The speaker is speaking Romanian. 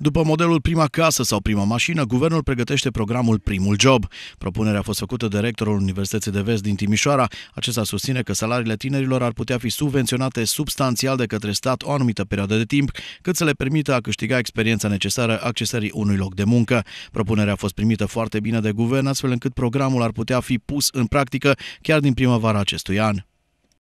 După modelul Prima Casă sau Prima Mașină, guvernul pregătește programul Primul Job. Propunerea a fost făcută de rectorul Universității de Vest din Timișoara. Acesta susține că salariile tinerilor ar putea fi subvenționate substanțial de către stat o anumită perioadă de timp, cât să le permită a câștiga experiența necesară accesării unui loc de muncă. Propunerea a fost primită foarte bine de guvern, astfel încât programul ar putea fi pus în practică chiar din primăvara acestui an.